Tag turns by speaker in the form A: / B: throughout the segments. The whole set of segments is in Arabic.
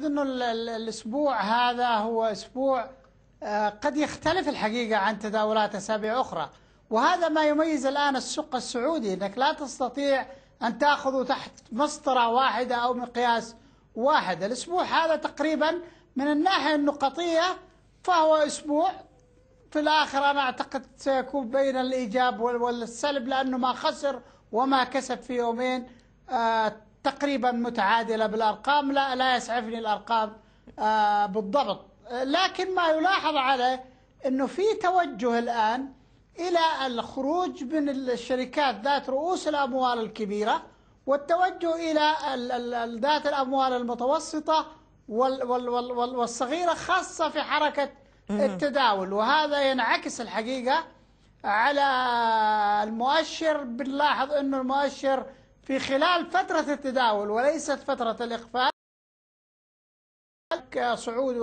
A: أن الأسبوع هذا هو أسبوع آه، قد يختلف الحقيقة عن تداولات أسابيع أخرى وهذا ما يميز الآن السوق السعودي أنك لا تستطيع أن تأخذه تحت مسطرة واحدة أو مقياس واحد الأسبوع هذا تقريبا من الناحية النقطية فهو أسبوع في الآخر أنا أعتقد سيكون بين الإيجاب والسلب لأنه ما خسر وما كسب في يومين آه، تقريبا متعادلة بالأرقام لا لا يسعفني الأرقام آه، بالضبط لكن ما يلاحظ عليه أنه في توجه الآن إلى الخروج من الشركات ذات رؤوس الأموال الكبيرة والتوجه إلى ذات الأموال المتوسطة والصغيرة خاصة في حركة التداول وهذا ينعكس الحقيقة على المؤشر بنلاحظ أنه المؤشر في خلال فترة التداول وليست فترة الإقفال صعود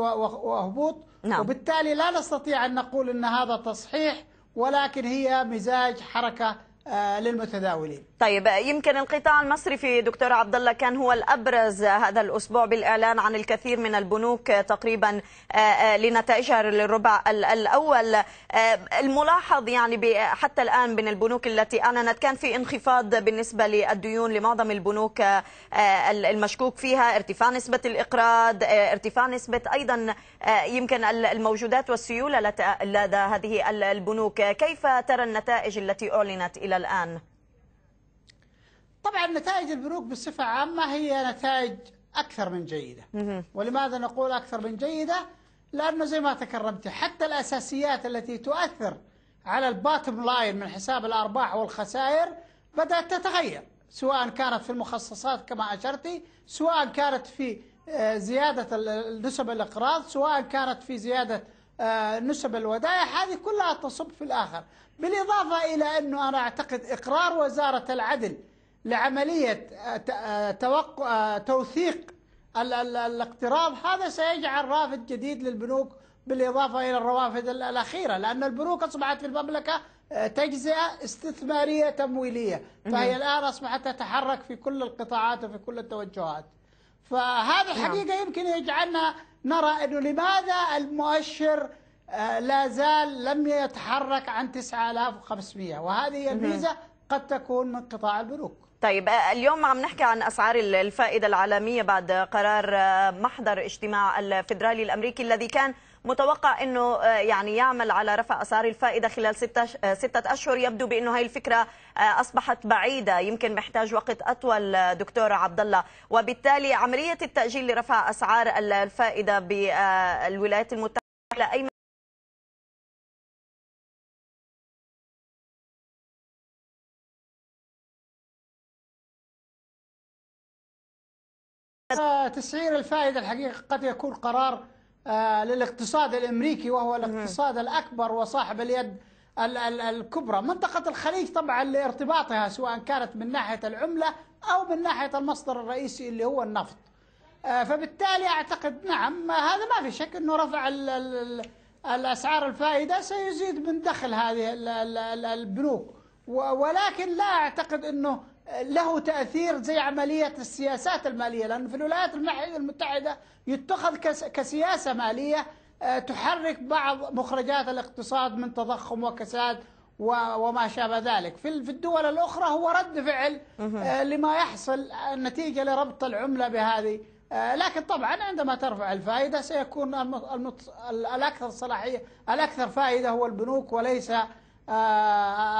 A: وهبوط نعم. وبالتالي لا نستطيع أن نقول أن هذا تصحيح ولكن هي مزاج حركة آه، للمتداولين
B: طيب يمكن القطاع المصرفي دكتور عبد الله كان هو الابرز هذا الاسبوع بالاعلان عن الكثير من البنوك آه، تقريبا آه، لنتائجها للربع الاول الملاحظ يعني حتى الان من البنوك التي اعلنت كان في انخفاض بالنسبه للديون لمعظم البنوك المشكوك فيها ارتفاع نسبه الاقراض ارتفاع نسبه ايضا يمكن الموجودات والسيوله لدى هذه البنوك كيف ترى النتائج التي اعلنت الى الآن
A: طبعا نتائج البنوك بصفة عامة هي نتائج أكثر من جيدة ولماذا نقول أكثر من جيدة لأنه زي ما تكرمت حتى الأساسيات التي تؤثر على الباتم لاين من حساب الأرباح والخسائر بدأت تتغير سواء كانت في المخصصات كما أشرتي سواء كانت في آه، زيادة نسب الإقراض سواء كانت في زيادة آه، نسب الودائع هذه كلها تصب في الآخر بالإضافة إلى أنه أنا أعتقد إقرار وزارة العدل لعملية آه، آه، توق... توثيق ال... ال... الاقتراض هذا سيجعل رافد جديد للبنوك بالإضافة إلى الروافد الأخيرة لأن البنوك أصبحت في المملكة تجزئة استثمارية تمويلية فهي الآن أصبحت تتحرك في كل القطاعات وفي كل التوجهات فهذا نعم. الحقيقة يمكن يجعلنا نرى أنه لماذا المؤشر آه، لا زال لم يتحرك عن 9500 وهذه الميزة قد تكون من قطاع
B: البنوك طيب آه، اليوم عم نحكي عن اسعار الفائده العالميه بعد قرار آه، محضر اجتماع الفدرالي الامريكي الذي كان متوقع انه يعني يعمل على رفع اسعار الفائده خلال ستة اشهر يبدو بانه هي الفكره اصبحت بعيده يمكن محتاج وقت اطول دكتور عبد الله وبالتالي عمليه التاجيل لرفع اسعار الفائده بالولايات المتحده
A: تسعير الفائدة الحقيقة قد يكون قرار آه، للاقتصاد الأمريكي وهو نعم. الاقتصاد الأكبر وصاحب اليد الكبرى منطقة الخليج طبعا لارتباطها سواء كانت من ناحية العملة أو من ناحية المصدر الرئيسي اللي هو النفط آه، فبالتالي أعتقد نعم هذا ما في شك أنه رفع الأسعار الفائدة سيزيد من دخل هذه البنوك ولكن لا أعتقد أنه له تأثير زي عملية السياسات المالية لأنه في الولايات المتحدة يتخذ كسياسة مالية آه، تحرك بعض مخرجات الاقتصاد من تضخم وكساد وما شابه ذلك في الدول الأخرى هو رد فعل آه، لما يحصل نتيجة لربط العملة بهذه آه، لكن طبعا عندما ترفع الفائدة سيكون الأكثر صلاحية الأكثر فائدة
B: هو البنوك وليس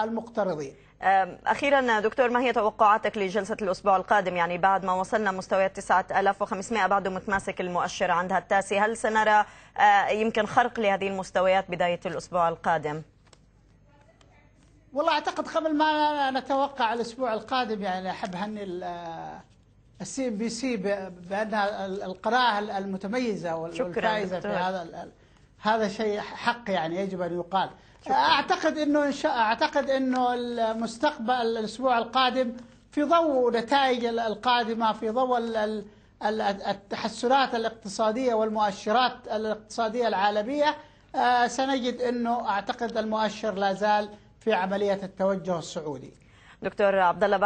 B: المقترضين أخيرا دكتور ما هي توقعاتك لجلسة الأسبوع القادم يعني بعد ما وصلنا مستويات 9500 بعد متماسك المؤشر عندها التاسي هل سنرى أه، يمكن خرق لهذه المستويات بداية الأسبوع القادم؟
A: والله أعتقد قبل ما نتوقع الأسبوع القادم يعني أحب هني أه، السي ام بي سي بانها القراءه المتميزه والفائزه في هذا هذا شيء حق يعني يجب ان يقال اعتقد انه إن شاء اعتقد انه المستقبل الاسبوع القادم في ضوء نتائج القادمه في ضوء التحسنات الاقتصاديه والمؤشرات الاقتصاديه العالميه آه، سنجد انه اعتقد المؤشر لا زال في عمليه التوجه الصعودي. دكتور عبد الله